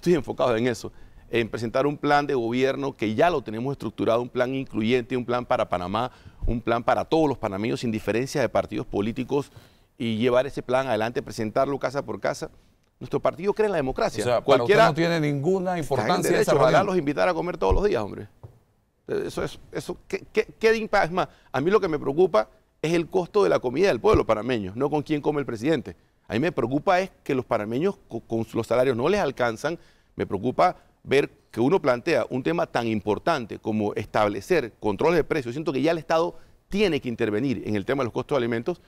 estoy enfocado en eso, en presentar un plan de gobierno que ya lo tenemos estructurado, un plan incluyente, un plan para Panamá, un plan para todos los panameños sin diferencia de partidos políticos y llevar ese plan adelante, presentarlo casa por casa. Nuestro partido cree en la democracia. O sea, Cualquiera no tiene ninguna importancia. Derecho, ojalá los invitar a comer todos los días, hombre. Eso es, eso, más, a mí lo que me preocupa es el costo de la comida del pueblo panameño, no con quién come el presidente. A mí me preocupa es que los panameños con, los salarios no les alcanzan. Me preocupa ver que uno plantea un tema tan importante como establecer controles de precios. Siento que ya el Estado tiene que intervenir en el tema de los costos de alimentos